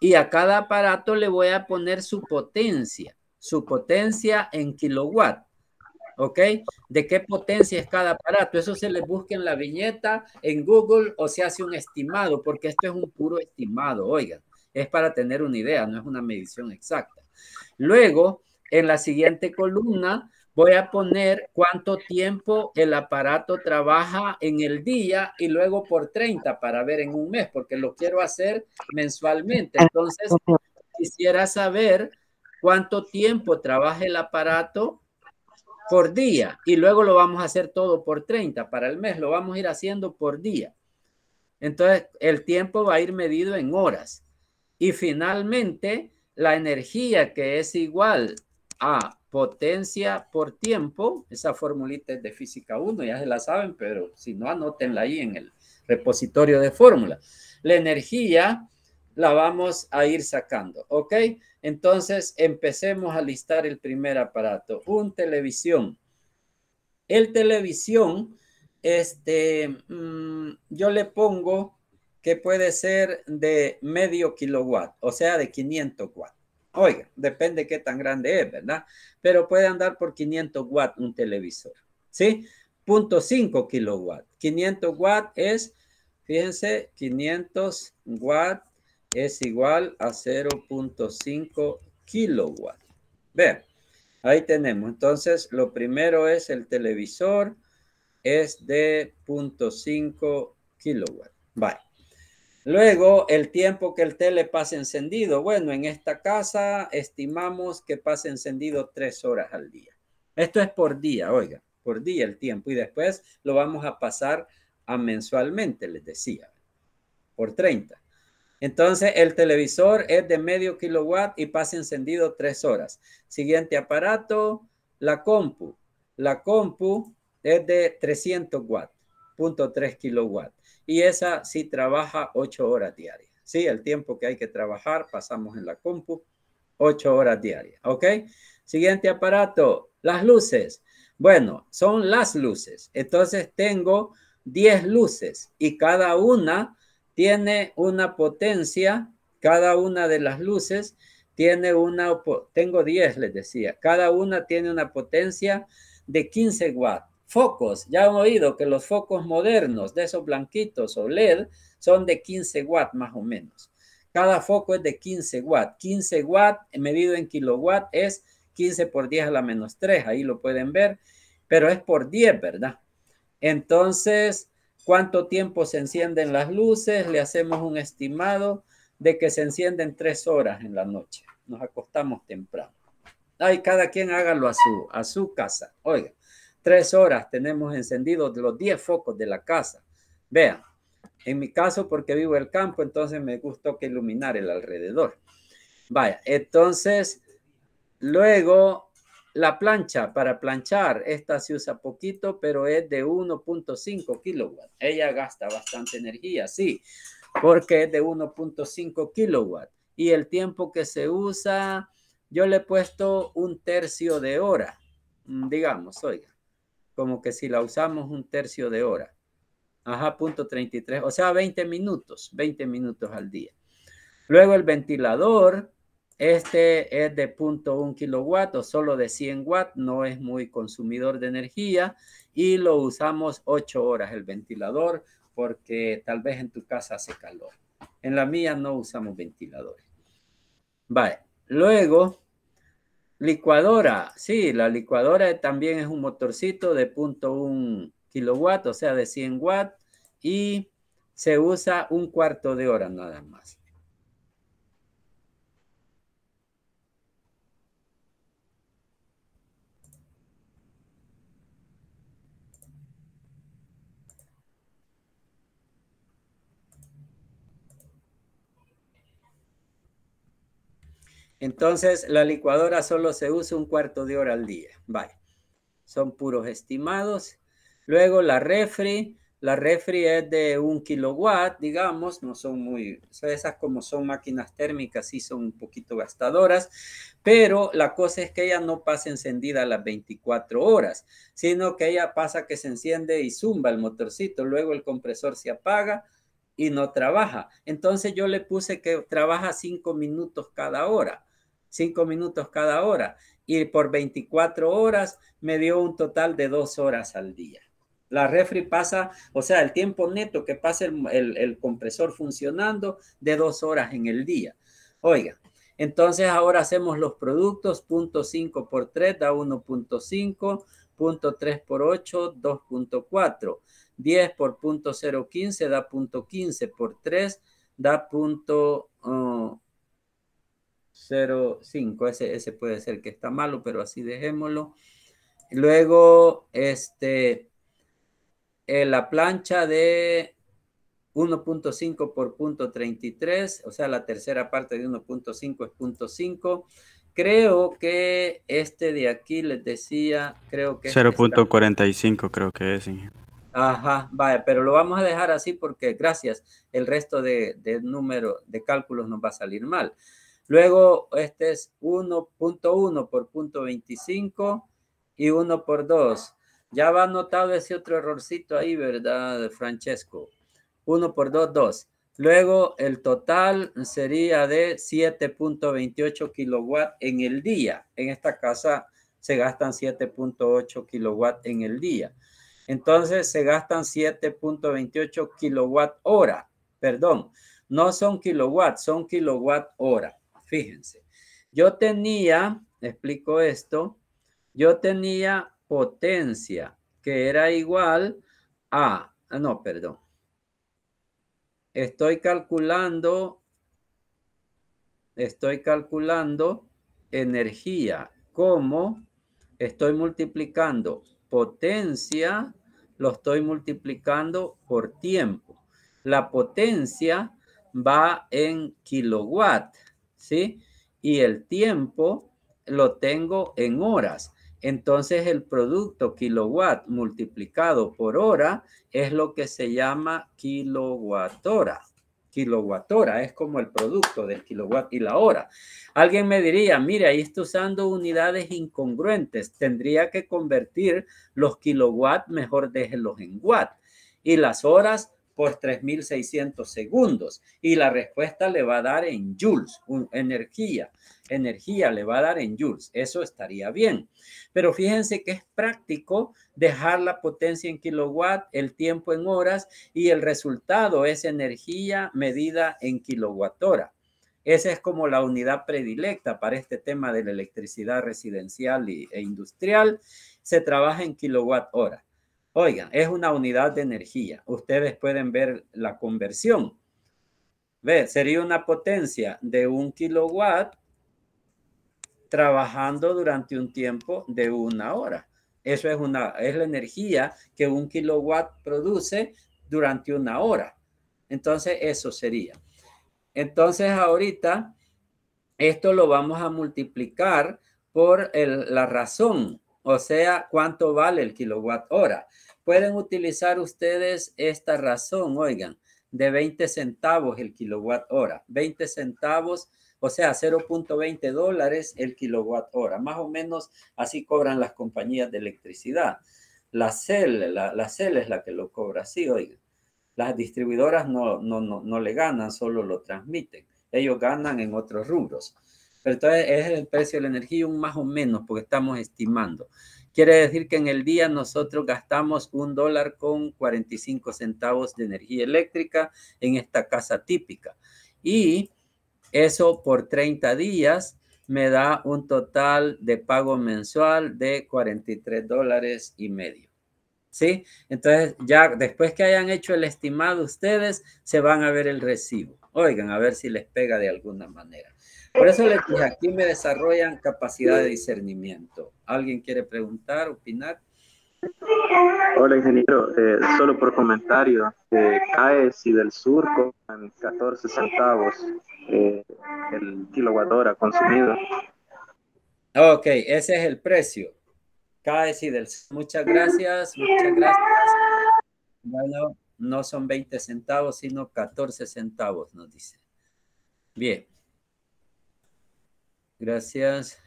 y a cada aparato le voy a poner su potencia, su potencia en kilowatt. ¿ok? ¿De qué potencia es cada aparato? Eso se le busca en la viñeta, en Google, o se hace un estimado, porque esto es un puro estimado, oigan. Es para tener una idea, no es una medición exacta. Luego, en la siguiente columna, voy a poner cuánto tiempo el aparato trabaja en el día y luego por 30 para ver en un mes, porque lo quiero hacer mensualmente. Entonces, quisiera saber cuánto tiempo trabaja el aparato por día y luego lo vamos a hacer todo por 30 para el mes, lo vamos a ir haciendo por día. Entonces, el tiempo va a ir medido en horas. Y finalmente, la energía que es igual a potencia por tiempo, esa formulita es de física 1, ya se la saben, pero si no, anótenla ahí en el repositorio de fórmula. La energía la vamos a ir sacando, ¿ok? Entonces, empecemos a listar el primer aparato, un televisión. El televisión, este, mm, yo le pongo que puede ser de medio kilowatt, o sea, de 500 watts. Oiga, depende qué tan grande es, ¿verdad? Pero puede andar por 500 watts un televisor, ¿sí? .5 kilowatt. 500 watts es, fíjense, 500 watts es igual a 0.5 kilowatt. Vean, ahí tenemos. Entonces, lo primero es el televisor, es de 0.5 kilowatt. Bye. Luego, el tiempo que el tele pase encendido. Bueno, en esta casa estimamos que pase encendido tres horas al día. Esto es por día, oiga, por día el tiempo. Y después lo vamos a pasar a mensualmente, les decía, por 30. Entonces, el televisor es de medio kilowatt y pase encendido tres horas. Siguiente aparato, la compu. La compu es de 300 watts, punto 3 kilowatt y esa sí trabaja ocho horas diarias. Sí, el tiempo que hay que trabajar pasamos en la compu, ocho horas diarias. ¿Ok? Siguiente aparato, las luces. Bueno, son las luces. Entonces tengo 10 luces y cada una tiene una potencia, cada una de las luces tiene una, tengo 10 les decía, cada una tiene una potencia de 15 watts focos. Ya han oído que los focos modernos de esos blanquitos o LED son de 15 watts más o menos. Cada foco es de 15 watts. 15 watts medido en kilowatt es 15 por 10 a la menos 3. Ahí lo pueden ver, pero es por 10, ¿verdad? Entonces, ¿cuánto tiempo se encienden las luces? Le hacemos un estimado de que se encienden 3 horas en la noche. Nos acostamos temprano. Ay, cada quien hágalo a su, a su casa. Oiga. Tres horas tenemos encendidos los 10 focos de la casa. Vean, en mi caso, porque vivo en el campo, entonces me gustó que iluminar el alrededor. Vaya, entonces, luego la plancha para planchar, esta se usa poquito, pero es de 1.5 kilowatts. Ella gasta bastante energía, sí, porque es de 1.5 kilowatts. Y el tiempo que se usa, yo le he puesto un tercio de hora, mm, digamos, oiga como que si la usamos un tercio de hora. Ajá, punto 33, o sea, 20 minutos, 20 minutos al día. Luego el ventilador, este es de punto 1 kilowatt o solo de 100 watts, no es muy consumidor de energía y lo usamos 8 horas el ventilador porque tal vez en tu casa hace calor. En la mía no usamos ventiladores. Vale, luego Licuadora, sí, la licuadora también es un motorcito de 0.1 kilowatt, o sea, de 100 watts y se usa un cuarto de hora nada más. Entonces, la licuadora solo se usa un cuarto de hora al día. Vaya, son puros estimados. Luego la refri, la refri es de un kilowatt, digamos, no son muy, esas como son máquinas térmicas, sí son un poquito gastadoras, pero la cosa es que ella no pasa encendida las 24 horas, sino que ella pasa que se enciende y zumba el motorcito, luego el compresor se apaga y no trabaja. Entonces yo le puse que trabaja cinco minutos cada hora. 5 minutos cada hora y por 24 horas me dio un total de dos horas al día. La refri pasa, o sea, el tiempo neto que pasa el, compresor funcionando de dos horas en el día. Oiga, entonces ahora hacemos los productos, punto 5 por 3 da 1.5, punto 3 por 8, 2.4, 10 por punto 0.15 da 0.15 15, por 3 da punto... Uh, 0.5. Ese, puede ser que está malo, pero así dejémoslo. Luego, este, eh, la plancha de 1.5 por 0.33, o sea, la tercera parte de 1.5 es 0.5, Creo que este de aquí les decía, creo que... 0.45 este creo que es. Ajá, vaya, pero lo vamos a dejar así porque, gracias, el resto de, de número de cálculos nos va a salir mal. Luego, este es 1.1 por punto y 1 por 2. Ya va anotado ese otro errorcito ahí, ¿verdad, Francesco? 1 por 2, 2. Luego, el total sería de 7.28 kilowatt en el día. En esta casa se gastan 7.8 kilowatt en el día. Entonces, se gastan 7.28 kilowatt hora. Perdón, no son kilowatt, son kilowatt hora. Fíjense, yo tenía, explico esto, yo tenía potencia que era igual a, ah, no, perdón, estoy calculando, estoy calculando energía, como estoy multiplicando potencia, lo estoy multiplicando por tiempo. La potencia va en kilowatt ¿sí? Y el tiempo lo tengo en horas. Entonces el producto kilowatt multiplicado por hora es lo que se llama kilowatt hora. Kilowatt hora es como el producto del kilowatt y la hora. Alguien me diría, mire, ahí está usando unidades incongruentes. Tendría que convertir los kilowatt, mejor déjelos en watt. Y las horas por pues, 3.600 segundos. Y la respuesta le va a dar en joules, energía. Energía le va a dar en joules. Eso estaría bien. Pero fíjense que es práctico dejar la potencia en kilowatt, el tiempo en horas y el resultado es energía medida en kilowatt hora. Esa es como la unidad predilecta para este tema de la electricidad residencial e industrial. Se trabaja en kilowatt hora. Oigan, es una unidad de energía. Ustedes pueden ver la conversión. Ve, sería una potencia de un kilowatt trabajando durante un tiempo de una hora. Eso es, una, es la energía que un kilowatt produce durante una hora. Entonces, eso sería. Entonces, ahorita, esto lo vamos a multiplicar por la razón o sea, cuánto vale el kilowatt hora. Pueden utilizar ustedes esta razón, oigan, de 20 centavos el kilowatt hora, 20 centavos, o sea, 0.20 dólares el kilowatt hora. Más o menos así cobran las compañías de electricidad. La CEL, la, CEL es la que lo cobra así, oigan. Las distribuidoras no, no, no, no le ganan, solo lo transmiten. Ellos ganan en otros rubros. Pero entonces es el precio de la energía un más o menos porque estamos estimando. Quiere decir que en el día nosotros gastamos un dólar con 45 centavos de energía eléctrica en esta casa típica. Y eso por 30 días me da un total de pago mensual de 43 dólares y medio. ¿Sí? Entonces, ya después que hayan hecho el estimado ustedes, se van a ver el recibo. Oigan, a ver si les pega de alguna manera. Por eso les dije, aquí me desarrollan capacidad de discernimiento. ¿Alguien quiere preguntar, opinar? Hola, ingeniero. Eh, solo por comentario, eh, CAES y del surco en 14 centavos eh, el kilowatt consumido. Ok, ese es el precio. CAES y del surco? Muchas gracias, muchas gracias. Bueno, no son 20 centavos, sino 14 centavos, nos dice. Bien. Gracias.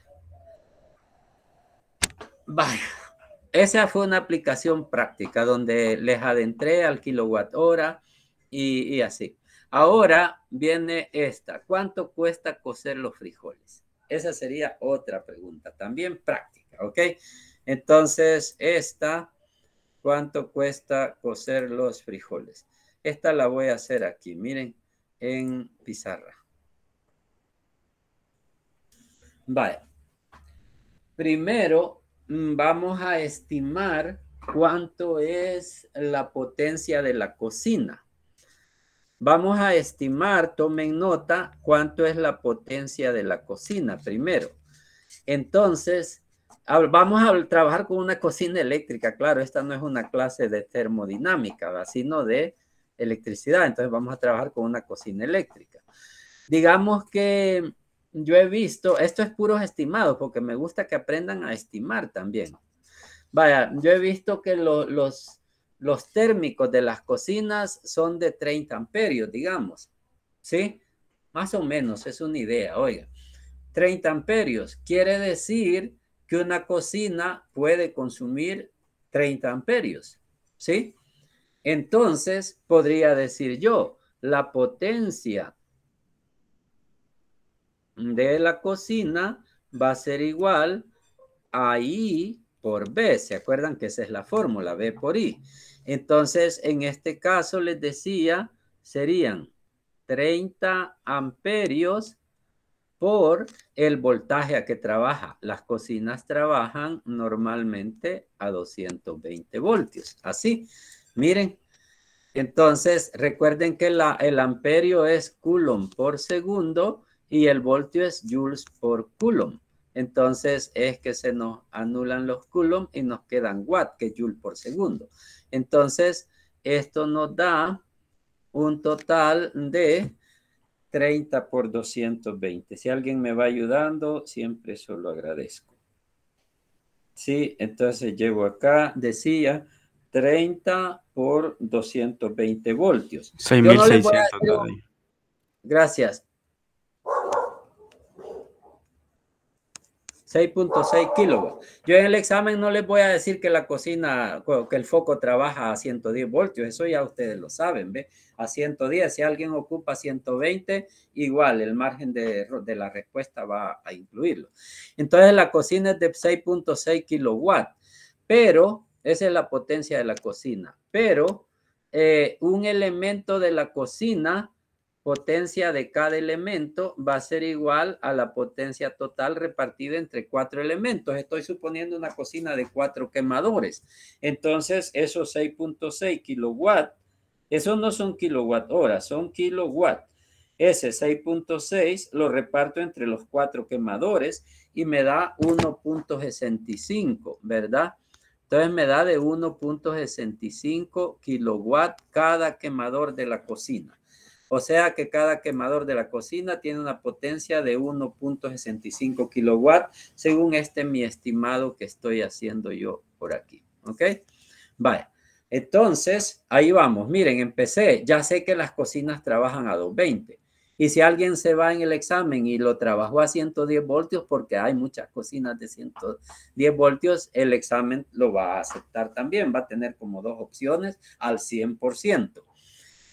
Vaya, esa fue una aplicación práctica donde les adentré al kilowatt hora y, así. Ahora viene esta. ¿Cuánto cuesta cocer los frijoles? Esa sería otra pregunta, también práctica, ¿ok? Entonces, esta, ¿cuánto cuesta cocer los frijoles? Esta la voy a hacer aquí, miren, en pizarra. Vale. Primero, mm, vamos a estimar cuánto es la potencia de la cocina. Vamos a estimar, tomen nota, cuánto es la potencia de la cocina primero. Entonces, vamos a trabajar con una cocina eléctrica. Claro, esta no es una clase de termodinámica, sino de electricidad. Entonces, vamos a trabajar con una cocina eléctrica. Digamos que yo he visto, esto es puros estimados, porque me gusta que aprendan a estimar también. Vaya, yo he visto que los, los térmicos de las cocinas son de 30 amperios, digamos, ¿sí? Más o menos, es una idea, oiga. 30 amperios quiere decir que una cocina puede consumir 30 amperios, ¿sí? Entonces, podría decir yo, la potencia de la cocina va a ser igual a I por B. ¿Se acuerdan que esa es la fórmula? B por I. Entonces, en este caso les decía, serían 30 amperios por el voltaje a que trabaja. Las cocinas trabajan normalmente a 220 voltios. Así, miren. Entonces, recuerden que el amperio es coulomb por segundo y el voltio es joules por coulomb. Entonces es que se nos anulan los coulomb y nos quedan watt, que es por segundo. Entonces esto nos da un total de 30 por 220. Si alguien me va ayudando, siempre se lo agradezco. Sí, entonces llevo acá, decía, 30 por 220 voltios. 6.600. gracias. 6.6 kilowatts. Yo en el examen no les voy a decir que la cocina, que el foco trabaja a 110 voltios, eso ya ustedes lo saben, ¿ve? A 110, si alguien ocupa 120, igual el margen de, de la respuesta va a incluirlo. Entonces la cocina es de 6.6 kilowatts, pero esa es la potencia de la cocina, pero eh, un elemento de la cocina potencia de cada elemento va a ser igual a la potencia total repartida entre cuatro elementos. Estoy suponiendo una cocina de cuatro quemadores. Entonces, esos 6.6 kilowatt, esos no son kilowatt horas, son kilowatt. Ese 6.6 lo reparto entre los cuatro quemadores y me da 1.65, ¿verdad? Entonces me da de 1.65 kilowatt cada quemador de la cocina. O sea que cada quemador de la cocina tiene una potencia de 1.65 kilowatt, según este mi estimado que estoy haciendo yo por aquí. ¿Ok? vaya. Entonces, ahí vamos. Miren, empecé. Ya sé que las cocinas trabajan a 220. Y si alguien se va en el examen y lo trabajó a 110 voltios, porque hay muchas cocinas de 110 voltios, el examen lo va a aceptar también. Va a tener como dos opciones al 100%.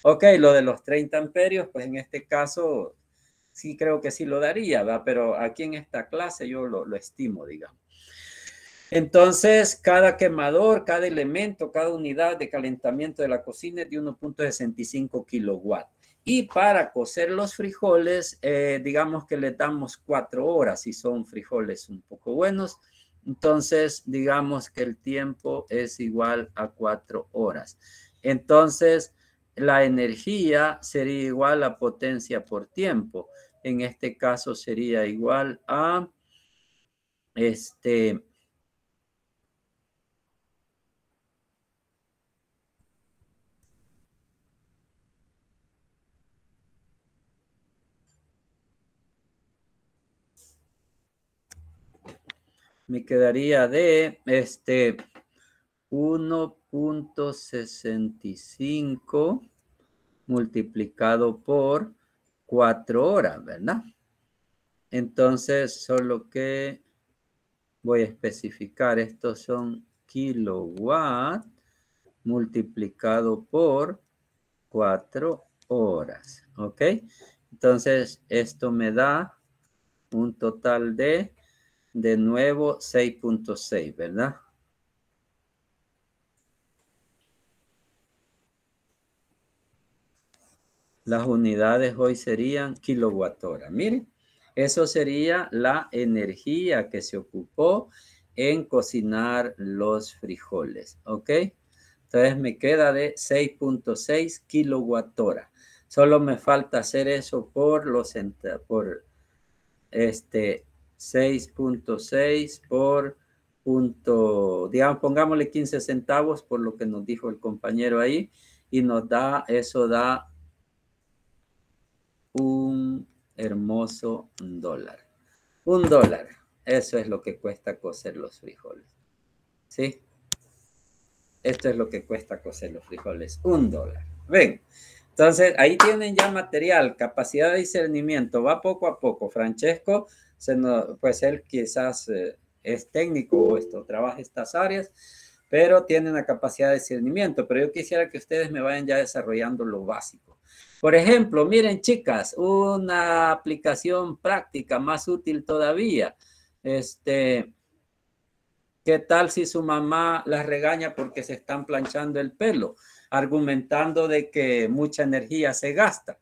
Ok, lo de los 30 amperios, pues en este caso sí creo que sí lo daría, pero aquí en esta clase yo lo, estimo, digamos. Entonces, cada quemador, cada elemento, cada unidad de calentamiento de la cocina es de 1.65 kilowatts. Y para cocer los frijoles, eh, digamos que le damos cuatro horas, si son frijoles un poco buenos. Entonces, digamos que el tiempo es igual a cuatro horas. Entonces, la energía sería igual a potencia por tiempo. En este caso sería igual a este me quedaría de este 1 65 multiplicado por 4 horas, ¿verdad? Entonces, solo que voy a especificar, estos son kilowatts multiplicado por 4 horas, ¿ok? Entonces, esto me da un total de, de nuevo, 6.6, ¿verdad? Las unidades hoy serían kilowatt hora. Miren, eso sería la energía que se ocupó en cocinar los frijoles, ¿ok? Entonces me queda de 6.6 kilowatt Solo me falta hacer eso por los por este 6.6 por punto, digamos, pongámosle 15 centavos por lo que nos dijo el compañero ahí y nos da, eso da un hermoso dólar. Un dólar. Eso es lo que cuesta cocer los frijoles. ¿Sí? Esto es lo que cuesta cocer los frijoles. Un dólar. Ven. Entonces, ahí tienen ya material, capacidad de discernimiento. Va poco a poco. Francesco, se pues él quizás eh, es técnico o esto, trabaja estas áreas, pero tiene la capacidad de discernimiento. Pero yo quisiera que ustedes me vayan ya desarrollando lo básico. Por ejemplo, miren chicas, una aplicación práctica más útil todavía. Este, ¿Qué tal si su mamá las regaña porque se están planchando el pelo? Argumentando de que mucha energía se gasta.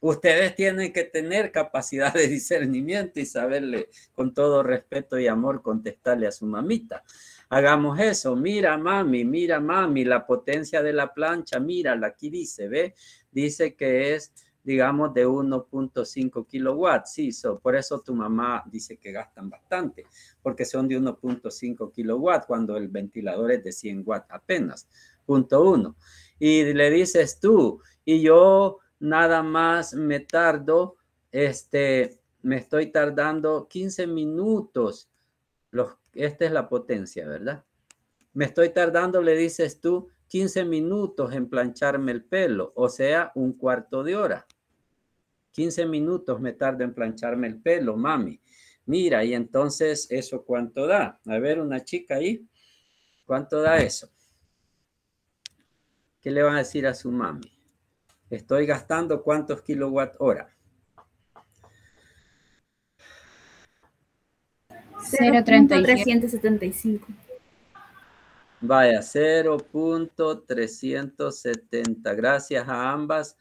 Ustedes tienen que tener capacidad de discernimiento y saberle con todo respeto y amor contestarle a su mamita hagamos eso. Mira, mami, mira, mami, la potencia de la plancha, mírala, aquí dice, ¿ve? Dice que es, digamos, de 1.5 kilowatts. Sí, por eso tu mamá dice que gastan bastante, porque son de 1.5 kilowatts cuando el ventilador es de 100 watts apenas, punto uno. Y le dices tú, y yo nada más me tardo, este, me estoy tardando 15 minutos, los esta es la potencia, ¿verdad? Me estoy tardando, le dices tú, 15 minutos en plancharme el pelo, o sea, un cuarto de hora. 15 minutos me tardo en plancharme el pelo, mami. Mira, y entonces, ¿eso cuánto da? A ver, una chica ahí, ¿cuánto da eso? ¿Qué le van a decir a su mami? Estoy gastando cuántos kilowatt hora. 0.375. Vaya, 0.370. Gracias a ambas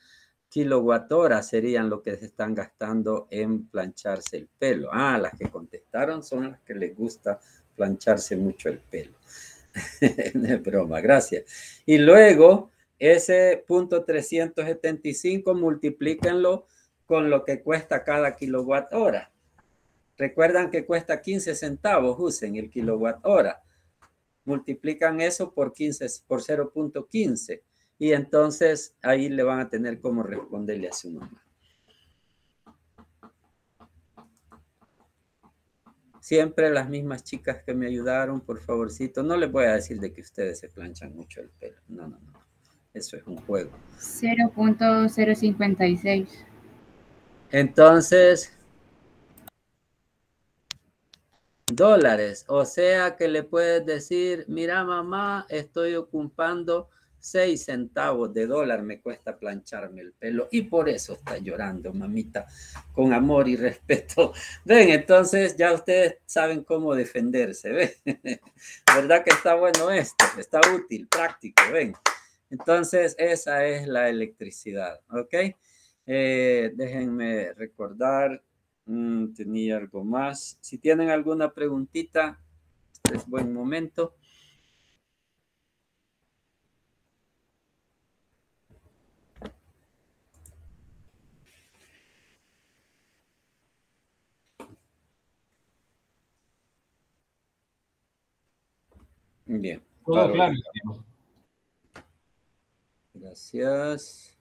horas serían lo que se están gastando en plancharse el pelo. Ah, las que contestaron son las que les gusta plancharse mucho el pelo. [laughs] broma, gracias. Y luego, ese punto 375, multiplíquenlo con lo que cuesta cada kilowatt hora. Recuerdan que cuesta 15 centavos, usen el kilowatt hora. Multiplican eso por 15, por 0.15 y entonces ahí le van a tener cómo responderle a su mamá. Siempre las mismas chicas que me ayudaron, por favorcito. No les voy a decir de que ustedes se planchan mucho el pelo. No, no, no. Eso es un juego. 0.056. Entonces, dólares. O sea que le puedes decir, mira mamá, estoy ocupando seis centavos de dólar me cuesta plancharme el pelo y por eso está llorando, mamita, con amor y respeto. [laughs] Ven, entonces ya ustedes saben cómo defenderse, [laughs] ¿Verdad que está bueno esto? Está útil, práctico, ven. Entonces, esa es la electricidad, ¿ok? Eh, déjenme recordar Mm, tenía algo más. Si tienen alguna preguntita, este es buen momento. Bien. Todo claro. Gracias.